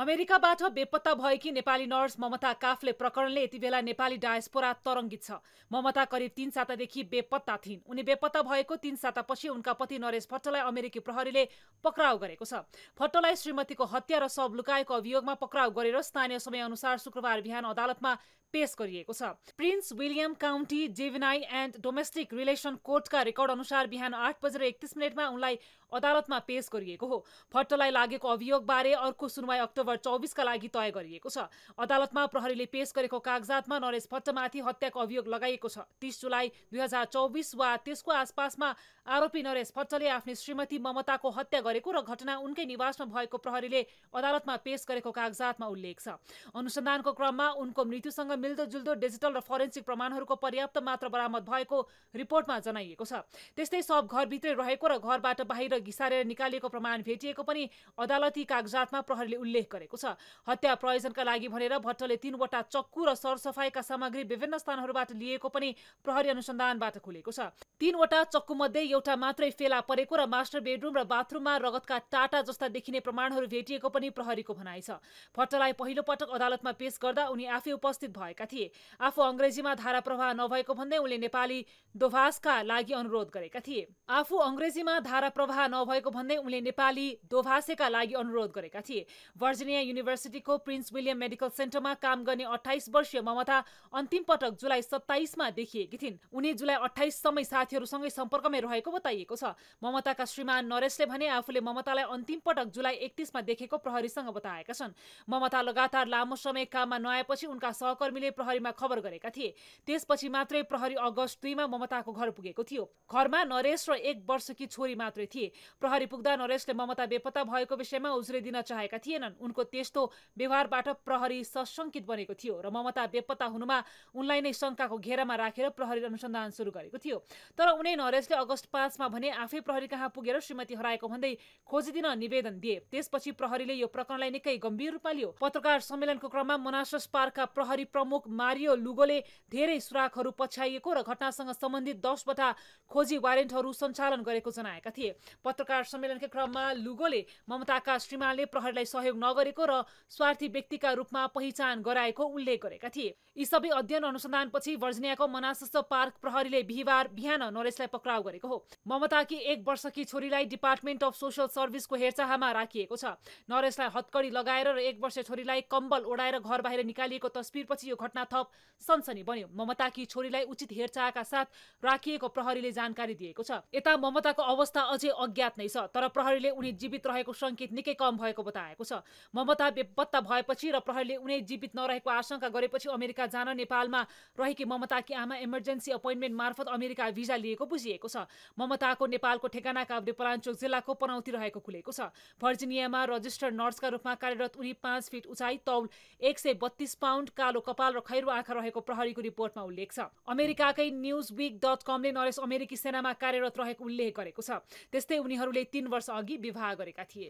अमेरिकाबाट बेपत्ता भएकी नेपाली नर्स ममता काफले प्रकरणले यति बेला नेपाली डायस्पोरा तरङ्गित छ ममता करिब तीन सातादेखि बेपत्ता थिइन् उनी बेपत्ता भएको तीन सातापछि उनका पति नरेश भट्टलाई अमेरिकी प्रहरीले पक्राउ गरेको छ भट्टलाई श्रीमतीको हत्या र शव लुकाएको अभियोगमा पक्राउ गरेर स्थानीय समयअनुसार शुक्रबार बिहान अदालतमा पेश गरिएको छ Prince William County juvenile and domestic relation कोर्टका रेकर्ड अनुसार बिहान आठ बजेर एकतिस मिनटमा उनलाई अदालतमा पेश गरिएको हो भट्टलाई लागेको अभियोगबारे अर्को सुनवाई अक्टोबर चौबिसका लागि तय गरिएको छ अदालतमा प्रहरीले पेश गरेको कागजातमा नरेश भट्टमाथि हत्याको अभियोग लगाइएको छ तिस जुलाई दुई हजार चौबिस वा त्यसको आसपासमा आरोपी नरेश भट्टले आफ्नो श्रीमती ममताको हत्या गरेको र घटना उनकै निवासमा भएको प्रहरीले अदालतमा पेश गरेको कागजातमा उल्लेख छ अनुसन्धानको क्रममा उनको मृत्युसँग मिल्दोजुल्दो डिजिटल र फरेन्सिक प्रमाणहरूको पर्याप्त मात्रा बरामद भएको रिपोर्टमा जनाइएको छ त्यस्तै सब घरभित्रै रहेको र घरबाट बाहिर घिसारेर निकालिएको प्रमाण भेटिएको पनि अदालती कागजातमा प्रहरीले उल्लेख गरेको छ हत्या प्रयोजनका लागि भनेर भट्टले तीनवटा चक्कु र सरसफाइका सामग्री विभिन्न स्थानहरूबाट लिएको पनि प्रहरी अनुसन्धानबाट खुलेको छ तीनवटा मध्ये एउटा मात्रै फेला परेको र मास्टर बेडरुम र बाथरुममा रगतका टाटा जस्ता देखिने प्रमाणहरू भेटिएको पनि प्रहरीको भनाइ छ भट्टलाई पहिलो पटक अदालतमा पेश गर्दा उनी आफै उपस्थित भए भएका थिए आफू अङ्ग्रेजीमा धारा प्रवाह नभएको भन्दै उनले नेपाली दोभाषका लागि अनुरोध गरेका थिए आफू अङ्ग्रेजीमा धारा प्रवाह नभएको भन्दै उनले नेपाली दोभाषेका लागि अनुरोध गरेका थिए भर्जिनिया युनिभर्सिटीको प्रिन्स विलियम मेडिकल सेन्टरमा काम गर्ने अठाइस वर्षीय ममता अन्तिम पटक जुलाई सत्ताइसमा देखिएकी थिइन् उनी जुलाई अठाइससम्मै साथीहरूसँगै सम्पर्कमै रहेको बताइएको छ ममताका श्रीमान नरेशले भने आफूले ममतालाई अन्तिम पटक जुलाई एकतिसमा देखेको प्रहरीसँग बताएका छन् ममता लगातार लामो समय काममा नआएपछि उनका सहकर्मी हामीले प्रहरीमा खबर गरेका थिए त्यसपछि मात्रै प्रहरी अगस्त दुईमा ममताको घर पुगेको थियो घरमा नरेश र एक वर्षकी छोरी मात्रै थिए प्रहरी पुग्दा नरेशले ममता बेपत्ता भएको विषयमा उजुरी दिन चाहेका थिएनन् उनको त्यस्तो व्यवहारबाट प्रहरी सशङ्कित बनेको थियो र ममता बेपत्ता हुनुमा उनलाई नै शङ्काको घेरामा राखेर प्रहरी अनुसन्धान सुरु गरेको थियो तर उनै नरेशले अगस्त पाँचमा भने आफै प्रहरी कहाँ पुगेर श्रीमती हराएको भन्दै खोजिदिन निवेदन दिए त्यसपछि प्रहरीले यो प्रकरणलाई निकै गम्भीर रूपमा लियो पत्रकार सम्मेलनको क्रममा मनासस पार्कका प्रहरी प्रमुख प्रमुख मारियो लुगोले धेरै सुराखहरू पछ्याइएको र घटनासँग सम्बन्धित दसवटा खोजी वारेन्टहरू सञ्चालन गरेको जनाएका थिए पत्रकार सम्मेलनकै क्रममा लुगोले ममताका श्रीमानले प्रहरीलाई सहयोग नगरेको र स्वार्थी व्यक्तिका रूपमा पहिचान गराएको उल्लेख गरेका थिए यी सबै अध्ययन अनुसन्धानपछि वर्जिनियाको मनासस्त पार्क प्रहरीले बिहिबार बिहान नरेशलाई पक्राउ गरेको हो ममताकी एक वर्षकी छोरीलाई डिपार्टमेन्ट अफ सोसियल सर्भिसको हेरचाहमा राखिएको छ नरेशलाई हत्कडी लगाएर र एक वर्ष छोरीलाई कम्बल ओढाएर घर बाहिर निकालिएको तस्बिरपछि यो घटना थप सनसनी बन्यो ममताकी छोरीलाई उचित हेरचाहका साथ राखिएको प्रहरीले जानकारी दिएको छ यता ममताको अवस्था अझै अज्ञात नै छ तर प्रहरीले उनी जीवित रहेको सङ्केत निकै कम भएको बताएको छ ममता बेपत्ता भएपछि र प्रहरीले उनी जीवित नरहेको आशंका गरेपछि अमेरिका जान नेपालमा रहेकी ममताकी आमा इमर्जेन्सी अपोइन्टमेन्ट मार्फत अमेरिका भिजा लिएको बुझिएको छ ममताको नेपालको ठेगाना काभ्रे पलाञ्चोक जिल्लाको पनौती रहेको खुलेको छ भर्जिनियामा रजिस्टर्ड नर्सका रूपमा कार्यरत उनी पाँच फिट उचाइ तौल एक सय बत्तीस पाउन्ड कालो कपाल नेपाल र खैरो आँखा रहेको प्रहरीको रिपोर्टमा उल्लेख छ अमेरिकाकै न्युज विक डट कमले नरेश अमेरिकी सेनामा कार्यरत रहेको उल्लेख गरेको छ त्यस्तै उनीहरूले तीन वर्ष अघि विवाह गरेका थिए